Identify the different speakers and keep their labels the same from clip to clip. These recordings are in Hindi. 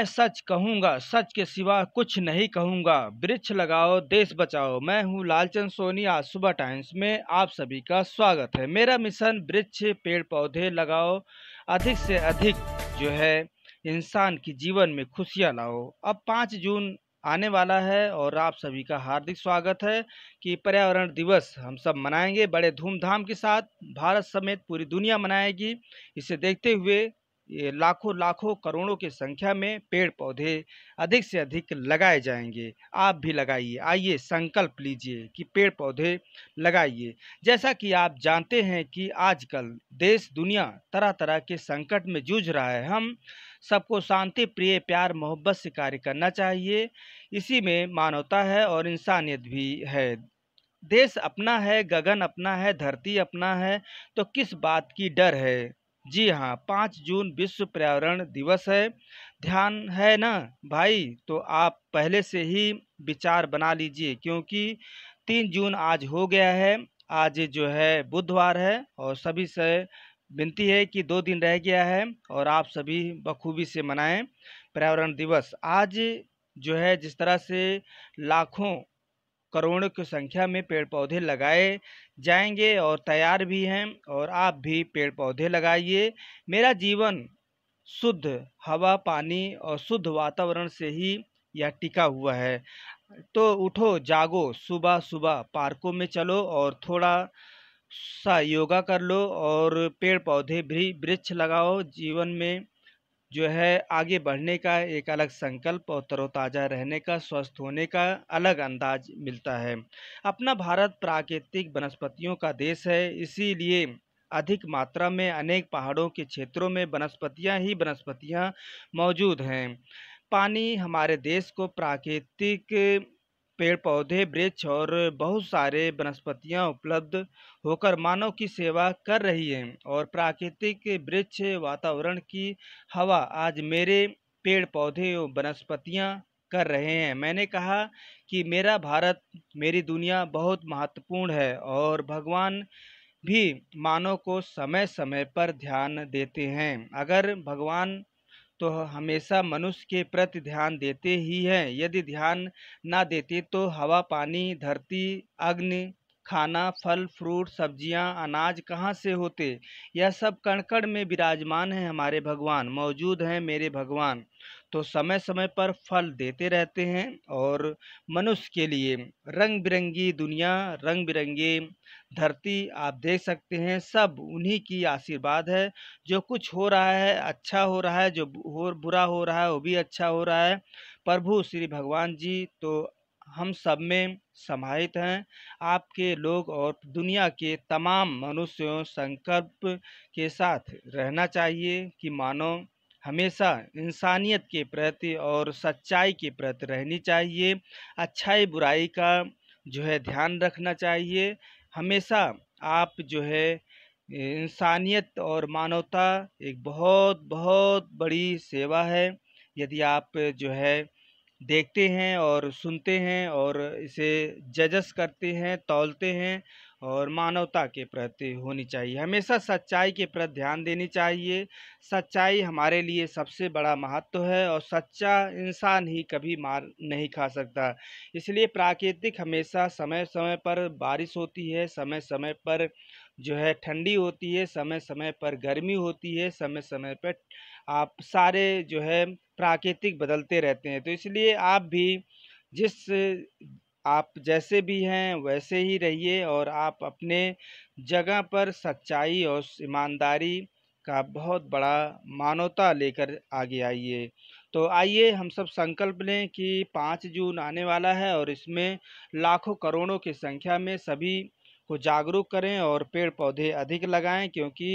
Speaker 1: मैं सच कहूँगा सच के सिवा कुछ नहीं कहूँगा वृक्ष लगाओ देश बचाओ मैं हूँ लालचंद सोनी आज सुबह टाइम्स में आप सभी का स्वागत है मेरा मिशन वृक्ष पेड़ पौधे लगाओ अधिक से अधिक जो है इंसान की जीवन में खुशियाँ लाओ अब पाँच जून आने वाला है और आप सभी का हार्दिक स्वागत है कि पर्यावरण दिवस हम सब मनाएंगे बड़े धूमधाम के साथ भारत समेत पूरी दुनिया मनाएगी इसे देखते हुए ये लाखों लाखों करोड़ों की संख्या में पेड़ पौधे अधिक से अधिक लगाए जाएंगे आप भी लगाइए आइए संकल्प लीजिए कि पेड़ पौधे लगाइए जैसा कि आप जानते हैं कि आजकल देश दुनिया तरह तरह के संकट में जूझ रहा है हम सबको शांति प्रिय प्यार मोहब्बत से कार्य करना चाहिए इसी में मानवता है और इंसानियत भी है देश अपना है गगन अपना है धरती अपना है तो किस बात की डर है जी हाँ पाँच जून विश्व पर्यावरण दिवस है ध्यान है ना भाई तो आप पहले से ही विचार बना लीजिए क्योंकि तीन जून आज हो गया है आज जो है बुधवार है और सभी से विनती है कि दो दिन रह गया है और आप सभी बखूबी से मनाएं पर्यावरण दिवस आज जो है जिस तरह से लाखों करोड़ों की संख्या में पेड़ पौधे लगाए जाएंगे और तैयार भी हैं और आप भी पेड़ पौधे लगाइए मेरा जीवन शुद्ध हवा पानी और शुद्ध वातावरण से ही यह टिका हुआ है तो उठो जागो सुबह सुबह पार्कों में चलो और थोड़ा सा योगा कर लो और पेड़ पौधे भी वृक्ष लगाओ जीवन में जो है आगे बढ़ने का एक अलग संकल्प और तरोताज़ा रहने का स्वस्थ होने का अलग अंदाज मिलता है अपना भारत प्राकृतिक वनस्पतियों का देश है इसीलिए अधिक मात्रा में अनेक पहाड़ों के क्षेत्रों में वनस्पतियाँ ही वनस्पतियाँ मौजूद हैं पानी हमारे देश को प्राकृतिक पेड़ पौधे वृक्ष और बहुत सारे वनस्पतियाँ उपलब्ध होकर मानव की सेवा कर रही हैं और प्राकृतिक वृक्ष वातावरण की हवा आज मेरे पेड़ पौधे और वनस्पतियाँ कर रहे हैं मैंने कहा कि मेरा भारत मेरी दुनिया बहुत महत्वपूर्ण है और भगवान भी मानव को समय समय पर ध्यान देते हैं अगर भगवान तो हमेशा मनुष्य के प्रति ध्यान देते ही हैं यदि ध्यान ना देते तो हवा पानी धरती अग्नि खाना फल फ्रूट सब्जियां अनाज कहाँ से होते यह सब कणकण में विराजमान है हमारे भगवान मौजूद हैं मेरे भगवान तो समय समय पर फल देते रहते हैं और मनुष्य के लिए रंग बिरंगी दुनिया रंग बिरंगे धरती आप देख सकते हैं सब उन्हीं की आशीर्वाद है जो कुछ हो रहा है अच्छा हो रहा है जो हो बुरा हो रहा है वो भी अच्छा हो रहा है प्रभु श्री भगवान जी तो हम सब में समाहित हैं आपके लोग और दुनिया के तमाम मनुष्यों संकल्प के साथ रहना चाहिए कि मानो हमेशा इंसानियत के प्रति और सच्चाई के प्रति रहनी चाहिए अच्छाई बुराई का जो है ध्यान रखना चाहिए हमेशा आप जो है इंसानियत और मानवता एक बहुत बहुत बड़ी सेवा है यदि आप जो है देखते हैं और सुनते हैं और इसे जजस करते हैं तौलते हैं और मानवता के प्रति होनी चाहिए हमेशा सच्चाई के प्रति ध्यान देनी चाहिए सच्चाई हमारे लिए सबसे बड़ा महत्व है और सच्चा इंसान ही कभी मार नहीं खा सकता इसलिए प्राकृतिक हमेशा समय समय पर बारिश होती है समय समय पर जो है ठंडी होती है समय समय पर गर्मी होती है समय समय पर आप सारे जो है प्राकृतिक बदलते रहते हैं तो इसलिए आप भी जिस आप जैसे भी हैं वैसे ही रहिए और आप अपने जगह पर सच्चाई और ईमानदारी का बहुत बड़ा मानवता लेकर आगे आइए तो आइए हम सब संकल्प लें कि पाँच जून आने वाला है और इसमें लाखों करोड़ों की संख्या में सभी को जागरूक करें और पेड़ पौधे अधिक लगाएं क्योंकि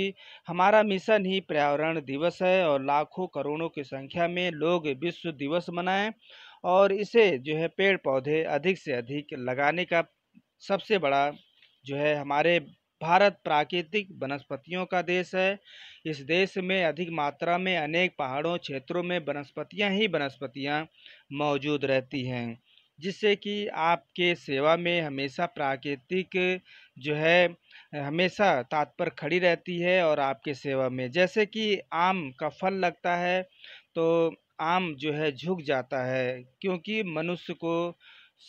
Speaker 1: हमारा मिशन ही पर्यावरण दिवस है और लाखों करोड़ों की संख्या में लोग विश्व दिवस मनाएं और इसे जो है पेड़ पौधे अधिक से अधिक लगाने का सबसे बड़ा जो है हमारे भारत प्राकृतिक वनस्पतियों का देश है इस देश में अधिक मात्रा में अनेक पहाड़ों क्षेत्रों में वनस्पतियां ही वनस्पतियां मौजूद रहती हैं जिससे कि आपके सेवा में हमेशा प्राकृतिक जो है हमेशा तात पर खड़ी रहती है और आपके सेवा में जैसे कि आम का फल लगता है तो आम जो है झुक जाता है क्योंकि मनुष्य को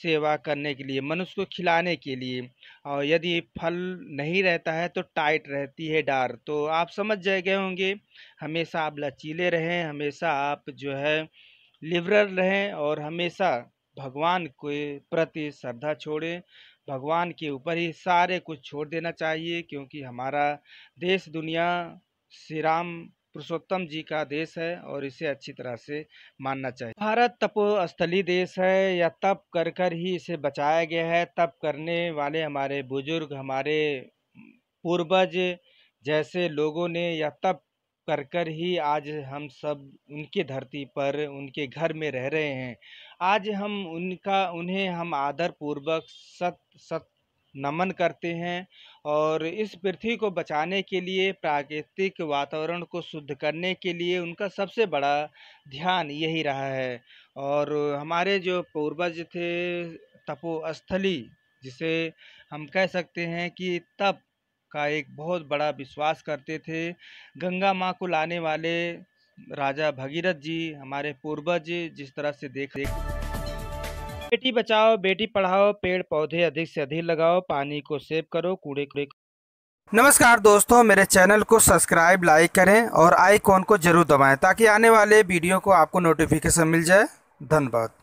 Speaker 1: सेवा करने के लिए मनुष्य को खिलाने के लिए और यदि फल नहीं रहता है तो टाइट रहती है डार तो आप समझ जाए गए होंगे हमेशा आप लचीले रहें हमेशा आप जो है लिबरल रहें और हमेशा भगवान के प्रति श्रद्धा छोड़ें भगवान के ऊपर ही सारे कुछ छोड़ देना चाहिए क्योंकि हमारा देश दुनिया श्री राम पुरुषोत्तम जी का देश है और इसे अच्छी तरह से मानना चाहिए भारत तपोस्थली देश है या तप कर कर ही इसे बचाया गया है तप करने वाले हमारे बुजुर्ग हमारे पूर्वज जैसे लोगों ने या तप कर कर ही आज हम सब उनके धरती पर उनके घर में रह रहे हैं आज हम उनका उन्हें हम आदर पूर्वक सत सत नमन करते हैं और इस पृथ्वी को बचाने के लिए प्राकृतिक वातावरण को शुद्ध करने के लिए उनका सबसे बड़ा ध्यान यही रहा है और हमारे जो पूर्वज थे तपोस्थली जिसे हम कह सकते हैं कि तप का एक बहुत बड़ा विश्वास करते थे गंगा माँ को लाने वाले राजा भगीरथ जी हमारे पूर्वज जिस तरह से देख देख बेटी बचाओ बेटी पढ़ाओ पेड़ पौधे अधिक से अधिक लगाओ पानी को सेव करो कूड़े कूड़े नमस्कार दोस्तों मेरे चैनल को सब्सक्राइब लाइक करें और आइकॉन को जरूर दबाएं ताकि आने वाले वीडियो को आपको नोटिफिकेशन मिल जाए धन्यवाद